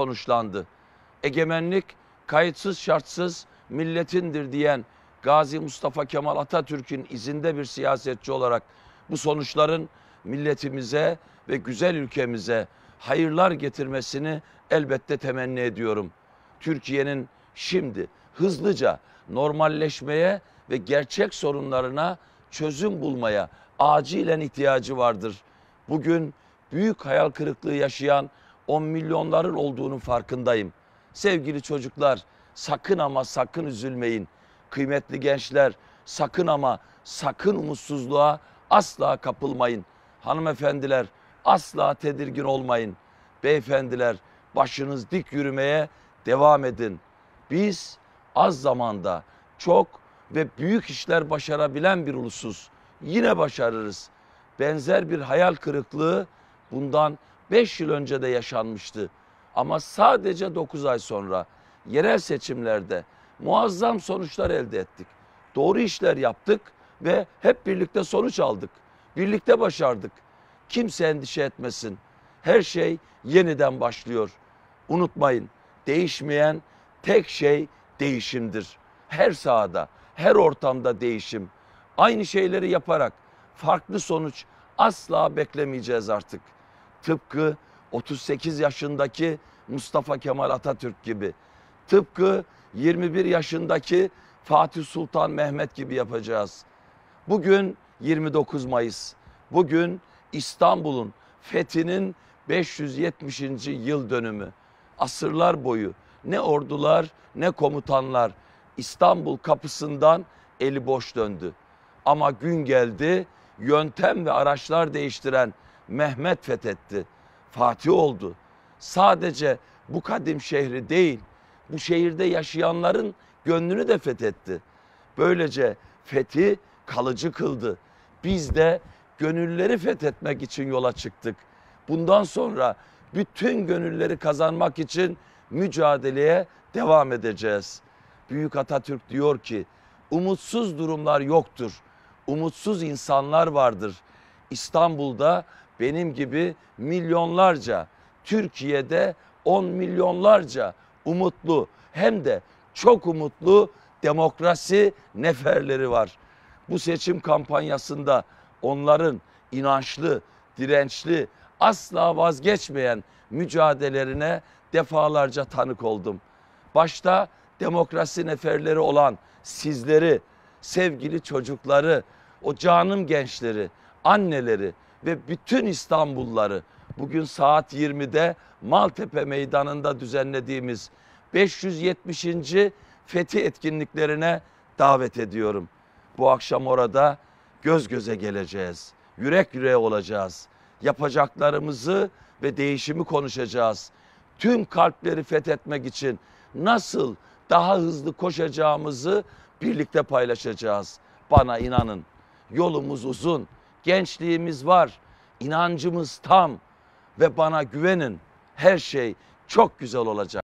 sonuçlandı. Egemenlik kayıtsız şartsız milletindir diyen Gazi Mustafa Kemal Atatürk'ün izinde bir siyasetçi olarak bu sonuçların milletimize ve güzel ülkemize hayırlar getirmesini elbette temenni ediyorum. Türkiye'nin şimdi hızlıca normalleşmeye ve gerçek sorunlarına çözüm bulmaya acilen ihtiyacı vardır. Bugün büyük hayal kırıklığı yaşayan 10 milyonların olduğunun farkındayım. Sevgili çocuklar sakın ama sakın üzülmeyin. Kıymetli gençler sakın ama sakın umutsuzluğa asla kapılmayın. Hanımefendiler asla tedirgin olmayın. Beyefendiler başınız dik yürümeye devam edin. Biz az zamanda çok ve büyük işler başarabilen bir ulusuz. Yine başarırız. Benzer bir hayal kırıklığı bundan 5 yıl önce de yaşanmıştı. Ama sadece 9 ay sonra yerel seçimlerde muazzam sonuçlar elde ettik. Doğru işler yaptık ve hep birlikte sonuç aldık. Birlikte başardık. Kimse endişe etmesin. Her şey yeniden başlıyor. Unutmayın değişmeyen tek şey değişimdir. Her sahada, her ortamda değişim. Aynı şeyleri yaparak farklı sonuç asla beklemeyeceğiz artık.'' Tıpkı 38 yaşındaki Mustafa Kemal Atatürk gibi. Tıpkı 21 yaşındaki Fatih Sultan Mehmet gibi yapacağız. Bugün 29 Mayıs. Bugün İstanbul'un fethinin 570. yıl dönümü. Asırlar boyu ne ordular ne komutanlar İstanbul kapısından eli boş döndü. Ama gün geldi yöntem ve araçlar değiştiren Mehmet fethetti. Fatih oldu. Sadece bu kadim şehri değil, bu şehirde yaşayanların gönlünü de fethetti. Böylece fethi kalıcı kıldı. Biz de gönülleri fethetmek için yola çıktık. Bundan sonra bütün gönülleri kazanmak için mücadeleye devam edeceğiz. Büyük Atatürk diyor ki umutsuz durumlar yoktur. Umutsuz insanlar vardır. İstanbul'da benim gibi milyonlarca Türkiye'de on milyonlarca umutlu hem de çok umutlu demokrasi neferleri var. Bu seçim kampanyasında onların inançlı, dirençli, asla vazgeçmeyen mücadelelerine defalarca tanık oldum. Başta demokrasi neferleri olan sizleri, sevgili çocukları, o canım gençleri, anneleri, ve bütün İstanbulları bugün saat 20'de Maltepe Meydanı'nda düzenlediğimiz 570. Fethi etkinliklerine davet ediyorum. Bu akşam orada göz göze geleceğiz. Yürek yüreğe olacağız. Yapacaklarımızı ve değişimi konuşacağız. Tüm kalpleri fethetmek için nasıl daha hızlı koşacağımızı birlikte paylaşacağız. Bana inanın. Yolumuz uzun gençliğimiz var, inancımız tam ve bana güvenin her şey çok güzel olacak.